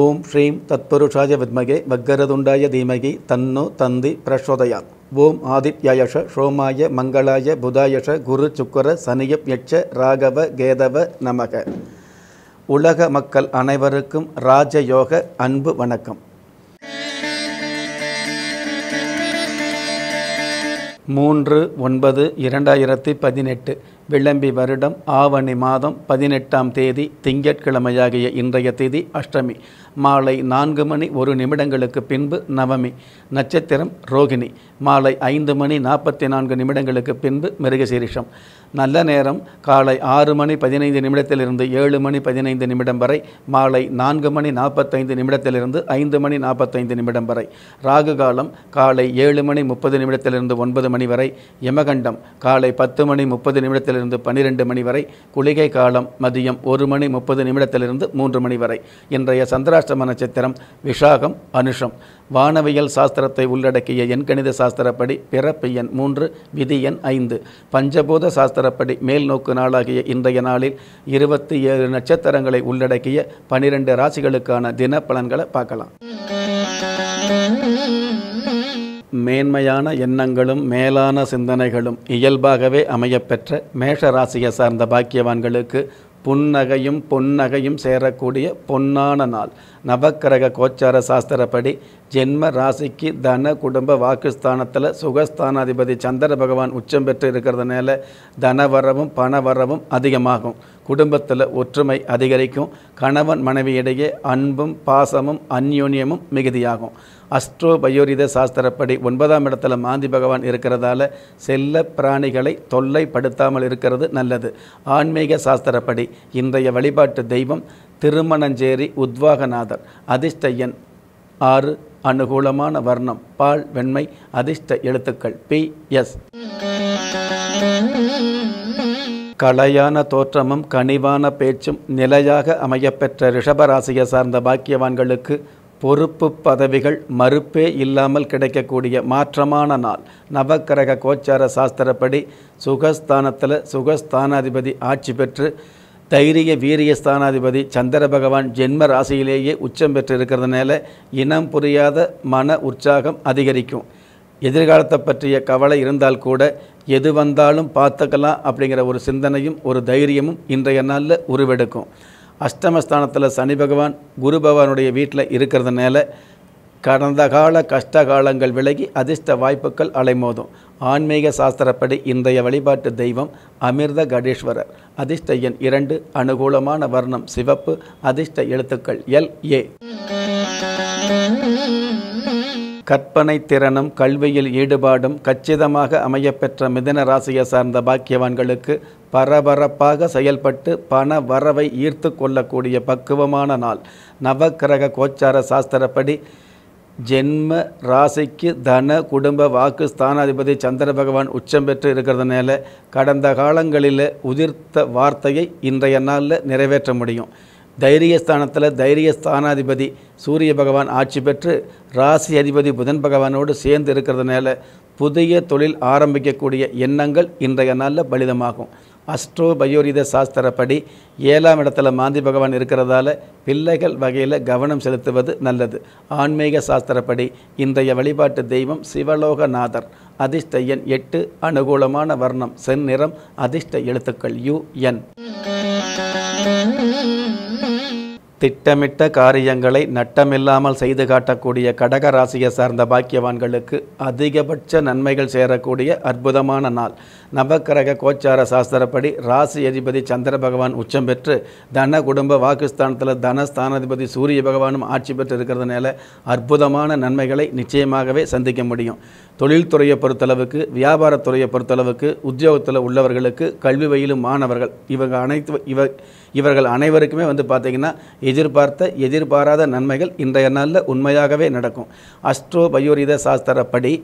ஓம் ஸ்ரீம் தத்புருஷாய வித்மகே வக்கரதுண்டாய தீமகி தன்னு தந்தி பிரஷோதயா ஓம் ஆதித்யயஷ ஷோமாய மங்களாய புதாயஷ குரு சுக்கர சனியப் யட்ச ராகவ கேதவ நமக உலக மக்கள் அனைவருக்கும் ராஜயோக அன்பு வணக்கம் மூன்று ஒன்பது இரண்டாயிரத்தி பதினெட்டு விளம்பி வருடம் ஆவணி மாதம் பதினெட்டாம் தேதி திங்கட்கிழமையாகிய இன்றைய தேதி அஷ்டமி மாலை நான்கு மணி ஒரு நிமிடங்களுக்கு பின்பு நவமி நட்சத்திரம் ரோகிணி மாலை ஐந்து மணி நாற்பத்தி நான்கு நிமிடங்களுக்கு பின்பு மிருகசீரிஷம் நல்ல நேரம் காலை ஆறு மணி பதினைந்து நிமிடத்திலிருந்து ஏழு மணி பதினைந்து நிமிடம் வரை மாலை நான்கு மணி நாற்பத்தைந்து நிமிடத்திலிருந்து ஐந்து மணி நாற்பத்தைந்து நிமிடம் வரை ராகு காலம் காலை ஏழு மணி முப்பது நிமிடத்திலிருந்து ஒன்பது மணி வரை யமகண்டம் காலை பத்து மணி முப்பது நிமிடத்திலிருந்து பன்னிரெண்டு மணி வரை குளிகை காலம் மதியம் ஒரு மணி முப்பது நிமிடத்திலிருந்து மூன்று மணி வரை இன்றைய சந்திரா சந்திராஷ்டம நட்சத்திரம் விஷாகம் அனுஷம் வானவியல் சாஸ்திரத்தை உள்ளடக்கிய எண்கணித சாஸ்திரப்படி பிறப்பு எண் மூன்று விதி எண் ஐந்து பஞ்சபூத சாஸ்திரப்படி மேல் நோக்கு நாளாகிய இன்றைய நாளில் இருபத்தி ஏழு நட்சத்திரங்களை உள்ளடக்கிய பனிரெண்டு ராசிகளுக்கான தின பலன்களை பார்க்கலாம் மேன்மையான எண்ணங்களும் மேலான சிந்தனைகளும் இயல்பாகவே அமையப்பெற்ற மேஷ ராசியை சார்ந்த பாக்கியவான்களுக்கு புன்னகையும் பொன்னகையும் சேரக்கூடிய பொன்னான நாள் நவக்கிரக கோச்சார சாஸ்திரப்படி ஜென்ம ராசிக்கு தன குடும்ப வாக்குஸ்தானத்தில் சுகஸ்தானாதிபதி சந்திர பகவான் உச்சம் பெற்று இருக்கிறதுனால தன வரவும் பண வரவும் அதிகமாகும் குடும்பத்தில் ஒற்றுமை அதிகரிக்கும் கணவன் மனைவியிடையே அன்பும் பாசமும் அந்யோன்யமும் மிகுதியாகும் அஸ்ட்ரோ பயோரித சாஸ்திரப்படி ஒன்பதாம் இடத்துல மாந்தி பகவான் இருக்கிறதால செல்ல பிராணிகளை தொல்லைப்படுத்தாமல் இருக்கிறது நல்லது ஆன்மீக சாஸ்திரப்படி இன்றைய வழிபாட்டு தெய்வம் திருமணஞ்சேரி உத்வாகநாதர் அதிர்ஷ்ட எண் ஆறு அனுகூலமான வர்ணம் பால் வெண்மை அதிர்ஷ்ட எழுத்துக்கள் பி எஸ் கலையான தோற்றமும் கனிவான பேச்சும் நிலையாக அமையப்பெற்ற ரிஷபராசியை சார்ந்த பாக்கியவான்களுக்கு பொறுப்பு பதவிகள் மறுப்பே இல்லாமல் கிடைக்கக்கூடிய மாற்றமான நாள் நவக்கிரக கோச்சார சாஸ்திரப்படி சுகஸ்தானத்தில் சுகஸ்தானாதிபதி ஆட்சி பெற்று தைரிய வீரிய ஸ்தானாதிபதி சந்திர பகவான் ஜென்ம ராசியிலேயே உச்சம் பெற்றிருக்கிறதுனால இனம் புரியாத மன உற்சாகம் அதிகரிக்கும் எதிர்காலத்தை பற்றிய கவலை இருந்தால் கூட எது வந்தாலும் பார்த்துக்கலாம் அப்படிங்கிற ஒரு சிந்தனையும் ஒரு தைரியமும் இன்றைய நாளில் உருவெடுக்கும் அஷ்டமஸ்தானத்தில் சனி பகவான் குரு பகவானுடைய வீட்டில் இருக்கிறதுனால கடந்த கால கஷ்ட காலங்கள் விலகி அதிர்ஷ்ட வாய்ப்புகள் அலைமோதும் ஆன்மீக சாஸ்திரப்படி இன்றைய வழிபாட்டு தெய்வம் அமிர்த கடேஸ்வரர் அதிர்ஷ்ட எண் இரண்டு அனுகூலமான வர்ணம் சிவப்பு அதிர்ஷ்ட எழுத்துக்கள் எல் ஏ கற்பனை திறனும் கல்வியில் ஈடுபாடும் கச்சிதமாக அமையப்பெற்ற மிதன ராசியை சார்ந்த பாக்கியவான்களுக்கு பரபரப்பாக செயல்பட்டு பண வரவை ஈர்த்து கொள்ளக்கூடிய பக்குவமான நாள் நவக்கிரக கோச்சார சாஸ்திரப்படி ஜென்ம ராசிக்கு தன குடும்ப வாக்கு ஸ்தானாதிபதி சந்திர பகவான் உச்சம் பெற்று இருக்கிறதுனால கடந்த காலங்களில் உதிர்த்த வார்த்தையை இன்றைய நாளில் நிறைவேற்ற முடியும் தைரியஸ்தானத்தில் தைரிய ஸ்தானாதிபதி சூரிய பகவான் ஆட்சி பெற்று ராசி அதிபதி புதன் பகவானோடு சேர்ந்து இருக்கிறதுனால புதிய தொழில் ஆரம்பிக்கக்கூடிய எண்ணங்கள் இன்றைய நாளில் பலிதமாகும் அஸ்ட்ரோ பயோரித சாஸ்திரப்படி ஏழாம் இடத்துல மாந்தி பகவான் இருக்கிறதால பிள்ளைகள் வகையில் கவனம் செலுத்துவது நல்லது ஆன்மீக சாஸ்திரப்படி இன்றைய வழிபாட்டு தெய்வம் சிவலோகநாதர் அதிர்ஷ்ட எண் எட்டு அனுகூலமான வர்ணம் செந்நிறம் அதிர்ஷ்ட எழுத்துக்கள் யு என் திட்டமிட்ட காரியங்களை நட்டமில்லாமல் செய்து காட்டக்கூடிய கடக ராசியை சார்ந்த பாக்கியவான்களுக்கு அதிகபட்ச நன்மைகள் சேரக்கூடிய அற்புதமான நாள் நவக்கிரக கோச்சார சாஸ்திரப்படி ராசி அதிபதி சந்திர பகவான் உச்சம் பெற்று தன குடும்ப வாக்குஸ்தானத்தில் தனஸ்தானாதிபதி சூரிய பகவானும் ஆட்சி பெற்று இருக்கிறதுனால அற்புதமான நன்மைகளை நிச்சயமாகவே சந்திக்க முடியும் தொழில்துறையை பொறுத்தளவுக்கு வியாபாரத்துறையை பொறுத்தளவுக்கு உத்தியோகத்தில் உள்ளவர்களுக்கு கல்வி வயிலும் மாணவர்கள் இவங்க அனைத்து இவ இவர்கள் அனைவருக்குமே வந்து பார்த்திங்கன்னா எதிர்பார்த்த எதிர்பாராத நன்மைகள் இன்றைய நாளில் உண்மையாகவே நடக்கும் அஸ்ட்ரோ பயோரித சாஸ்திரப்படி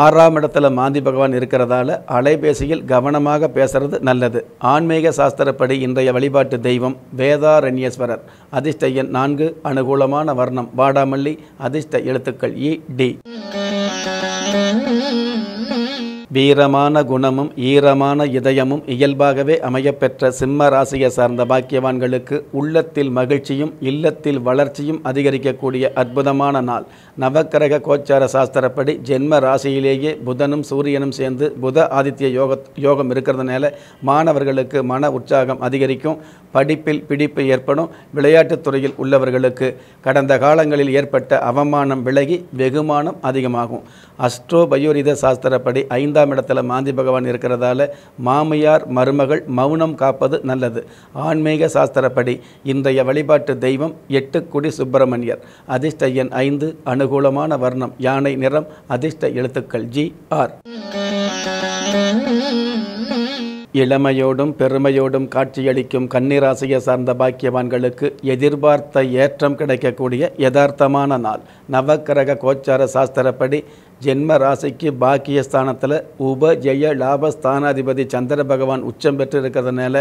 ஆறாம் இடத்துல மாந்தி பகவான் இருக்கிறதால அலைபேசியில் கவனமாக பேசுறது நல்லது ஆன்மீக சாஸ்திரப்படி இன்றைய வழிபாட்டு தெய்வம் வேதாரண்யேஸ்வரர் அதிர்ஷ்ட எண் நான்கு அனுகூலமான வர்ணம் வாடாமல்லி அதிர்ஷ்ட எழுத்துக்கள் இ டி வீரமான குணமும் ஈரமான இதயமும் இயல்பாகவே அமையப்பெற்ற சிம்ம ராசியை சார்ந்த பாக்கியவான்களுக்கு உள்ளத்தில் மகிழ்ச்சியும் இல்லத்தில் வளர்ச்சியும் அதிகரிக்கக்கூடிய அற்புதமான நாள் நவக்கரக கோச்சார சாஸ்திரப்படி ஜென்ம ராசியிலேயே புதனும் சூரியனும் சேர்ந்து புத ஆதித்ய யோக யோகம் இருக்கிறதுனால மாணவர்களுக்கு மன உற்சாகம் அதிகரிக்கும் படிப்பில் பிடிப்பு ஏற்படும் விளையாட்டுத் துறையில் உள்ளவர்களுக்கு கடந்த காலங்களில் ஏற்பட்ட அவமானம் விலகி வெகுமானம் அதிகமாகும் அஸ்ட்ரோ பயோரித சாஸ்திரப்படி ஐந்தாம் நான்காம் இடத்துல மாந்தி பகவான் இருக்கிறதால மாமியார் மருமகள் மௌனம் காப்பது நல்லது ஆன்மீக சாஸ்திரப்படி இன்றைய வழிபாட்டு தெய்வம் எட்டு குடி சுப்பிரமணியர் அதிர்ஷ்ட எண் ஐந்து அனுகூலமான வர்ணம் யானை நிறம் அதிர்ஷ்ட எழுத்துக்கள் ஜி ஆர் இளமையோடும் பெருமையோடும் காட்சியளிக்கும் கன்னிராசியை சார்ந்த பாக்கியவான்களுக்கு எதிர்பார்த்த ஏற்றம் கிடைக்கக்கூடிய யதார்த்தமான நாள் நவக்கிரக கோச்சார சாஸ்திரப்படி ஜென்ம ராசிக்கு பாக்கிய ஸ்தானத்தில் உப ஜெய லாபஸ்தானாதிபதி சந்திர பகவான் உச்சம் பெற்று இருக்கிறதுனால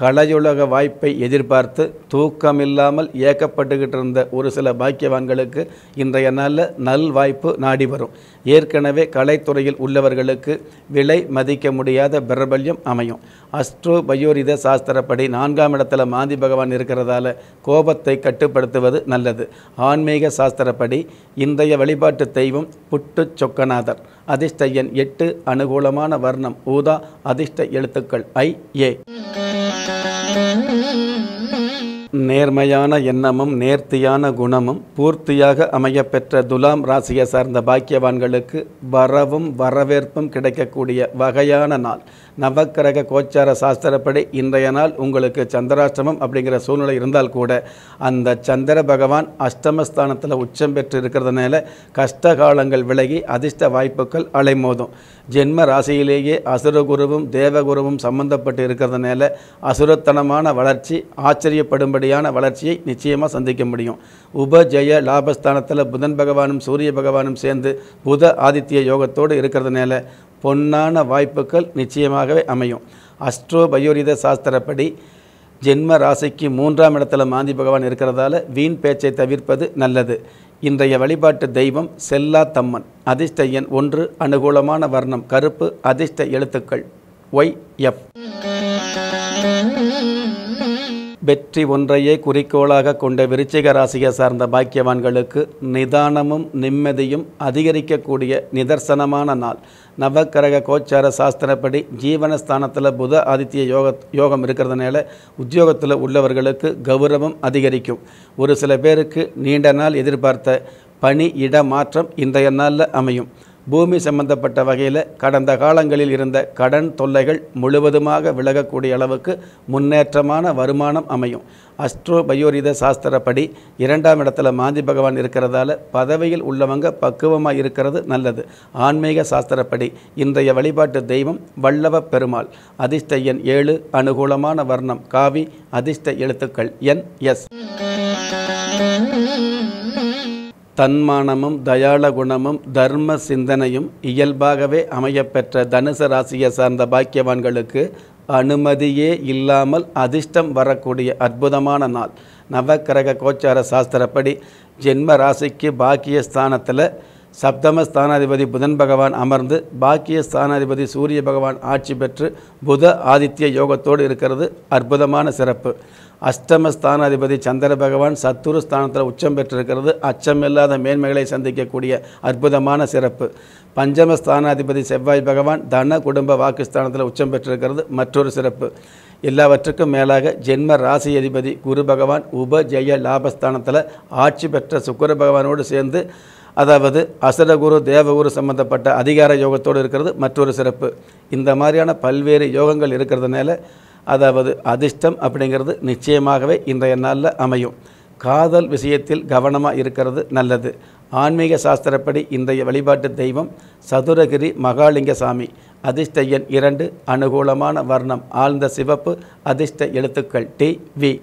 கலையுலக வாய்ப்பை எதிர்பார்த்து தூக்கமில்லாமல் இயக்கப்பட்டுக்கிட்டு இருந்த ஒரு சில பாக்கியவான்களுக்கு இன்றைய நாளில் நல் வாய்ப்பு நாடி வரும் ஏற்கனவே கலைத்துறையில் உள்ளவர்களுக்கு விலை மதிக்க முடியாத பிரபல்யம் அமையும் அஸ்ட்ரோ பயோரித சாஸ்திரப்படி நான்காம் இடத்துல மாந்தி பகவான் இருக்கிறதால கோபத்தை கட்டுப்படுத்துவது நல்லது ஆன்மீக சாஸ்திரப்படி இன்றைய வழிபாட்டு தெய்வம் புட்டு சொக்கநாதர் அதிர்ஷ்ட எண் எட்டு அனுகூலமான வர்ணம் ஊதா அதிர்ஷ்ட எழுத்துக்கள் ஐ ஏ நேர்மையான எண்ணமும் நேர்த்தியான குணமும் பூர்த்தியாக அமையப்பெற்ற துலாம் ராசியை சார்ந்த பாக்கியவான்களுக்கு வரவும் வரவேற்பும் கிடைக்கக்கூடிய வகையான நாள் நவக்கிரக கோச்சார சாஸ்திரப்படி இன்றைய நாள் உங்களுக்கு சந்திராஷ்டமம் அப்படிங்கிற சூழ்நிலை இருந்தால் கூட அந்த சந்திர பகவான் அஷ்டமஸ்தானத்தில் உச்சம் பெற்று இருக்கிறதுனால கஷ்டகாலங்கள் விலகி அதிர்ஷ்ட வாய்ப்புகள் அலைமோதும் ஜென்ம ராசியிலேயே அசுரகுருவும் தேவகுருவும் சம்பந்தப்பட்டு இருக்கிறதுனால அசுரத்தனமான வளர்ச்சி ஆச்சரியப்படும்படியான வளர்ச்சியை நிச்சயமாக சந்திக்க முடியும் உபஜய லாபஸ்தானத்தில் புதன் பகவானும் சூரிய பகவானும் சேர்ந்து புத ஆதித்ய யோகத்தோடு இருக்கிறதுனால பொன்னான வாய்ப்புகள் நிச்சயமாகவே அமையும் அஸ்ட்ரோ பயோரித சாஸ்திரப்படி ஜென்ம ராசிக்கு மூன்றாம் இடத்துல மாந்தி பகவான் இருக்கிறதால வீண் பேச்சை தவிர்ப்பது நல்லது இன்றைய வழிபாட்டு தெய்வம் செல்லா தம்மன் அதிர்ஷ்ட எண் ஒன்று அனுகூலமான வர்ணம் கருப்பு அதிர்ஷ்ட எழுத்துக்கள் ஒய் எஃப் வெற்றி ஒன்றையே குறிக்கோளாக கொண்ட விருச்சிக ராசியை சார்ந்த பாக்கியவான்களுக்கு நிதானமும் நிம்மதியும் அதிகரிக்கக்கூடிய நிதர்சனமான நாள் நவக்கரக கோச்சார சாஸ்திரப்படி ஜீவனஸ்தானத்தில் புத ஆதித்ய யோக யோகம் இருக்கிறதுனால உத்தியோகத்தில் உள்ளவர்களுக்கு கௌரவம் அதிகரிக்கும் ஒரு சில பேருக்கு நீண்ட நாள் எதிர்பார்த்த பணி இட மாற்றம் இன்றைய நாளில் அமையும் பூமி சம்பந்தப்பட்ட வகையில் கடந்த காலங்களில் இருந்த கடன் தொல்லைகள் முழுவதுமாக விலகக்கூடிய அளவுக்கு முன்னேற்றமான வருமானம் அமையும் அஸ்ட்ரோ பயோரித சாஸ்திரப்படி இரண்டாம் இடத்துல மாந்தி பகவான் இருக்கிறதால பதவியில் உள்ளவங்க பக்குவமாக இருக்கிறது நல்லது ஆன்மீக சாஸ்திரப்படி இன்றைய வழிபாட்டு தெய்வம் வல்லவ பெருமாள் அதிர்ஷ்ட எண் ஏழு அனுகூலமான வர்ணம் காவி அதிர்ஷ்ட எழுத்துக்கள் என் எஸ் தன்மானமும் தயாள குணமும் தர்ம சிந்தனையும் இயல்பாகவே அமையப்பெற்ற தனுசு ராசியை சார்ந்த பாக்கியவான்களுக்கு அனுமதியே இல்லாமல் அதிர்ஷ்டம் வரக்கூடிய அற்புதமான நாள் நவக்கிரக கோச்சார சாஸ்திரப்படி ஜென்ம ராசிக்கு பாக்கிய ஸ்தானத்தில் சப்தம ஸ்தானாதிபதி புதன் பகவான் அமர்ந்து பாக்கிய ஸ்தானாதிபதி சூரிய பகவான் ஆட்சி பெற்று புத ஆதித்ய யோகத்தோடு இருக்கிறது அற்புதமான சிறப்பு அஷ்டம ஸ்தானாதிபதி சந்திர பகவான் சத்துரு ஸ்தானத்தில் உச்சம் பெற்றிருக்கிறது அச்சமில்லாத மேன்மைகளை சந்திக்கக்கூடிய அற்புதமான சிறப்பு பஞ்சம ஸ்தானாதிபதி செவ்வாய் பகவான் தன குடும்ப வாக்குஸ்தானத்தில் உச்சம் பெற்றிருக்கிறது மற்றொரு சிறப்பு எல்லாவற்றுக்கும் மேலாக ஜென்ம ராசி அதிபதி குரு பகவான் உப ஜெய லாபஸ்தானத்தில் ஆட்சி பெற்ற சுக்கர பகவானோடு சேர்ந்து அதாவது அசரகுரு தேவகுரு சம்பந்தப்பட்ட அதிகார யோகத்தோடு இருக்கிறது மற்றொரு சிறப்பு இந்த மாதிரியான பல்வேறு யோகங்கள் இருக்கிறதுனால அதாவது அதிர்ஷ்டம் அப்படிங்கிறது நிச்சயமாகவே இன்றைய நாளில் அமையும் காதல் விஷயத்தில் கவனமாக இருக்கிறது நல்லது ஆன்மீக சாஸ்திரப்படி இன்றைய வழிபாட்டு தெய்வம் சதுரகிரி மகாலிங்க சாமி அதிர்ஷ்ட எண் இரண்டு அனுகூலமான வர்ணம் ஆழ்ந்த சிவப்பு அதிர்ஷ்ட எழுத்துக்கள் டி வி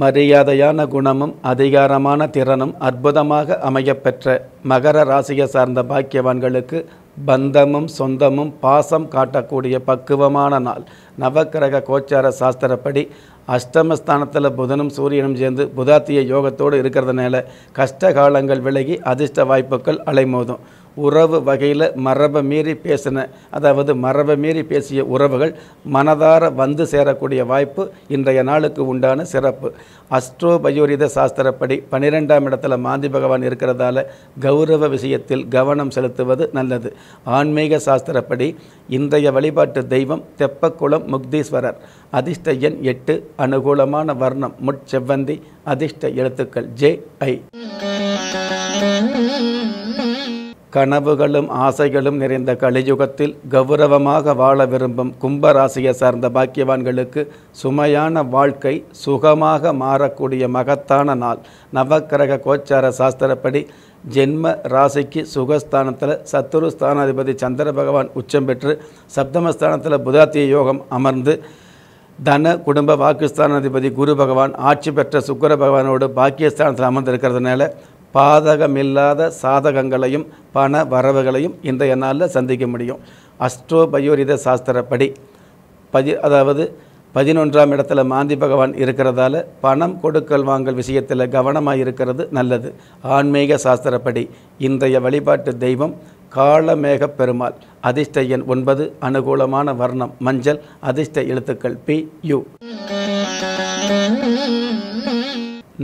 மரியாதையான குணமும் அதிகாரமான திறனும் அற்புதமாக அமையப்பெற்ற மகர ராசியை சார்ந்த பாக்கியவான்களுக்கு பந்தமும் சொந்தமும் பாசம் காட்டக்கூடிய பக்குவமான நாள் நவக்கிரக கோச்சார சாஸ்திரப்படி அஷ்டமஸ்தானத்தில் புதனும் சூரியனும் சேர்ந்து புதாத்திய யோகத்தோடு இருக்கிறதுனால கஷ்ட காலங்கள் விலகி அதிர்ஷ்ட வாய்ப்புகள் அலைமோதும் உறவு வகையில் மரபை மீறி பேசின அதாவது மரபை மீறி பேசிய உறவுகள் மனதார வந்து சேரக்கூடிய வாய்ப்பு இன்றைய நாளுக்கு உண்டான சிறப்பு அஸ்ட்ரோபயோரித சாஸ்திரப்படி பன்னிரெண்டாம் இடத்துல மாந்தி பகவான் இருக்கிறதால கௌரவ விஷயத்தில் கவனம் செலுத்துவது நல்லது ஆன்மீக சாஸ்திரப்படி இன்றைய வழிபாட்டு தெய்வம் தெப்பக்குளம் முக்தீஸ்வரர் அதிர்ஷ்ட எண் எட்டு அனுகூலமான வர்ணம் முட்செவ்வந்தி அதிர்ஷ்ட எழுத்துக்கள் ஜே ஐ கனவுகளும் ஆசைகளும் நிறைந்த கலியுகத்தில் கௌரவமாக வாழ விரும்பும் கும்பராசியை சார்ந்த பாக்கியவான்களுக்கு சுமையான வாழ்க்கை சுகமாக மாறக்கூடிய மகத்தான நாள் நவக்கிரக கோச்சார சாஸ்திரப்படி ஜென்ம ராசிக்கு சுகஸ்தானத்தில் சத்துரு ஸ்தானாதிபதி சந்திர பகவான் உச்சம் பெற்று சப்தமஸ்தானத்தில் புதாத்திய யோகம் அமர்ந்து தன குடும்ப பாகிஸ்தான் அதிபதி குரு பகவான் ஆட்சி பெற்ற சுக்கர பகவானோடு பாகிஸ்தானத்தில் அமர்ந்திருக்கிறதுனால பாதகமில்லாத சாதகங்களையும் பண வரவுகளையும் இன்றைய நாளில் சந்திக்க முடியும் அஸ்ட்ரோபயோரித சாஸ்திரப்படி பதி அதாவது பதினொன்றாம் இடத்துல மாந்தி பகவான் இருக்கிறதால பணம் கொடுக்கல் வாங்கல் விஷயத்தில் கவனமாக இருக்கிறது நல்லது ஆன்மீக சாஸ்திரப்படி இன்றைய வழிபாட்டு தெய்வம் காலமேக பெருமாள் அதிர்ஷ்ட எண் ஒன்பது அனுகூலமான வர்ணம் மஞ்சள் அதிர்ஷ்ட எழுத்துக்கள் பி யு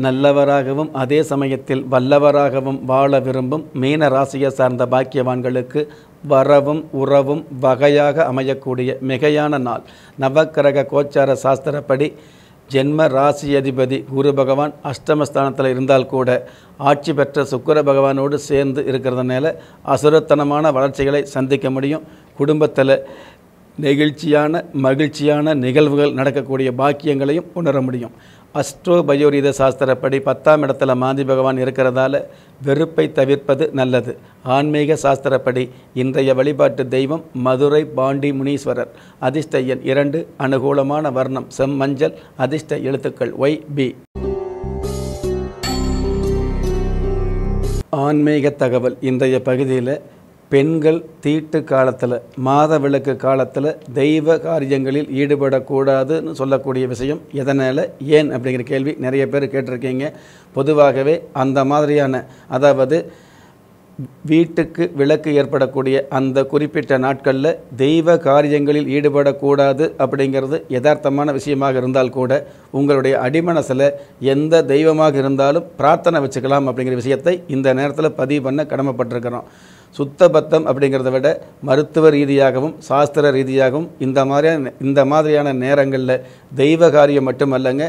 நல்லவராகவும் அதே சமயத்தில் வல்லவராகவும் வாழ விரும்பும் மீன ராசியை சார்ந்த பாக்கியவான்களுக்கு வரவும் உறவும் வகையாக அமையக்கூடிய மிகையான நாள் நவக்கிரக கோச்சார சாஸ்திரப்படி ஜென்ம ராசி அதிபதி குரு பகவான் அஷ்டமஸ்தானத்தில் இருந்தால் கூட ஆட்சி பெற்ற சுக்கர பகவானோடு சேர்ந்து இருக்கிறதுனால அசுரத்தனமான வளர்ச்சிகளை சந்திக்க முடியும் குடும்பத்தில் நெகிழ்ச்சியான மகிழ்ச்சியான நிகழ்வுகள் நடக்கக்கூடிய பாக்கியங்களையும் உணர முடியும் அஸ்ட்ரோ பயோரீத சாஸ்திரப்படி பத்தாம் இடத்துல மாந்தி பகவான் இருக்கிறதால வெறுப்பை தவிர்ப்பது நல்லது ஆன்மீக சாஸ்திரப்படி இன்றைய வழிபாட்டு தெய்வம் மதுரை பாண்டி முனீஸ்வரர் அதிர்ஷ்ட எண் இரண்டு அனுகூலமான வர்ணம் செம்மஞ்சள் அதிர்ஷ்ட எழுத்துக்கள் ஒய் பி ஆன்மீக தகவல் இன்றைய பகுதியில் பெண்கள் தீட்டு காலத்தில் மாத விளக்கு காலத்தில் தெய்வ காரியங்களில் ஈடுபடக்கூடாதுன்னு சொல்லக்கூடிய விஷயம் எதனால் ஏன் அப்படிங்கிற கேள்வி நிறைய பேர் கேட்டிருக்கீங்க பொதுவாகவே அந்த மாதிரியான அதாவது வீட்டுக்கு விளக்கு ஏற்படக்கூடிய அந்த குறிப்பிட்ட நாட்களில் தெய்வ காரியங்களில் ஈடுபடக்கூடாது அப்படிங்கிறது யதார்த்தமான விஷயமாக இருந்தால் கூட உங்களுடைய அடிமனசில் எந்த தெய்வமாக இருந்தாலும் பிரார்த்தனை வச்சுக்கலாம் அப்படிங்கிற விஷயத்தை இந்த நேரத்தில் பதிவு பண்ண கடமைப்பட்டிருக்கிறோம் சுத்தபத்தம் அப்படிங்கிறத விட மருத்துவ ரீதியாகவும் சாஸ்திர ரீதியாகவும் இந்த மாதிரியான இந்த மாதிரியான நேரங்களில் தெய்வ காரியம் மட்டுமல்லங்க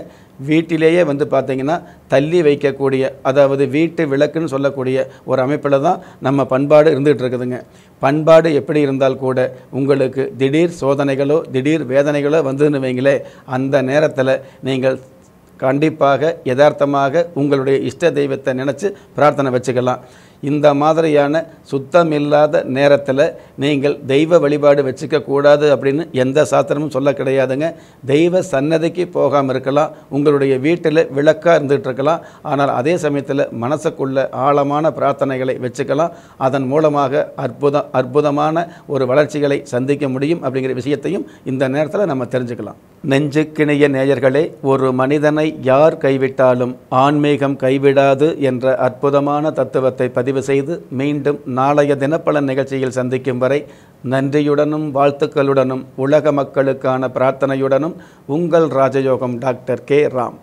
வீட்டிலேயே வந்து பார்த்திங்கன்னா தள்ளி வைக்கக்கூடிய அதாவது வீட்டு விளக்குன்னு சொல்லக்கூடிய ஒரு அமைப்பில் தான் நம்ம பண்பாடு இருந்துகிட்டு இருக்குதுங்க பண்பாடு எப்படி இருந்தால் கூட உங்களுக்கு திடீர் சோதனைகளோ திடீர் வேதனைகளோ வந்ததுன்னு வைங்களே அந்த நேரத்தில் நீங்கள் கண்டிப்பாக யதார்த்தமாக உங்களுடைய இஷ்ட தெய்வத்தை நினச்சி பிரார்த்தனை வச்சுக்கலாம் இந்த மாதிரியான சுத்தம் இல்லாத நேரத்தில் நீங்கள் தெய்வ வழிபாடு வச்சுக்கக்கூடாது அப்படின்னு எந்த சாத்திரமும் சொல்ல கிடையாதுங்க தெய்வ சன்னதிக்கு போகாமல் இருக்கலாம் உங்களுடைய வீட்டில் விளக்காக இருந்துகிட்டு இருக்கலாம் ஆனால் அதே சமயத்தில் மனசுக்குள்ள ஆழமான பிரார்த்தனைகளை வச்சுக்கலாம் அதன் மூலமாக அற்புதம் அற்புதமான ஒரு வளர்ச்சிகளை சந்திக்க முடியும் அப்படிங்கிற விஷயத்தையும் இந்த நேரத்தில் நம்ம தெரிஞ்சுக்கலாம் நெஞ்சுக்கிணைய நேயர்களே ஒரு மனிதனை யார் கைவிட்டாலும் ஆன்மீகம் கைவிடாது என்ற அற்புதமான தத்துவத்தை பதி பதிவு செய்து மீண்டும் நாளைய தினப்பலன் நிகழ்ச்சியில் சந்திக்கும் வரை நன்றியுடனும் வாழ்த்துக்களுடனும் உலக மக்களுக்கான பிரார்த்தனையுடனும் உங்கள் ராஜயோகம் டாக்டர் கே ராம்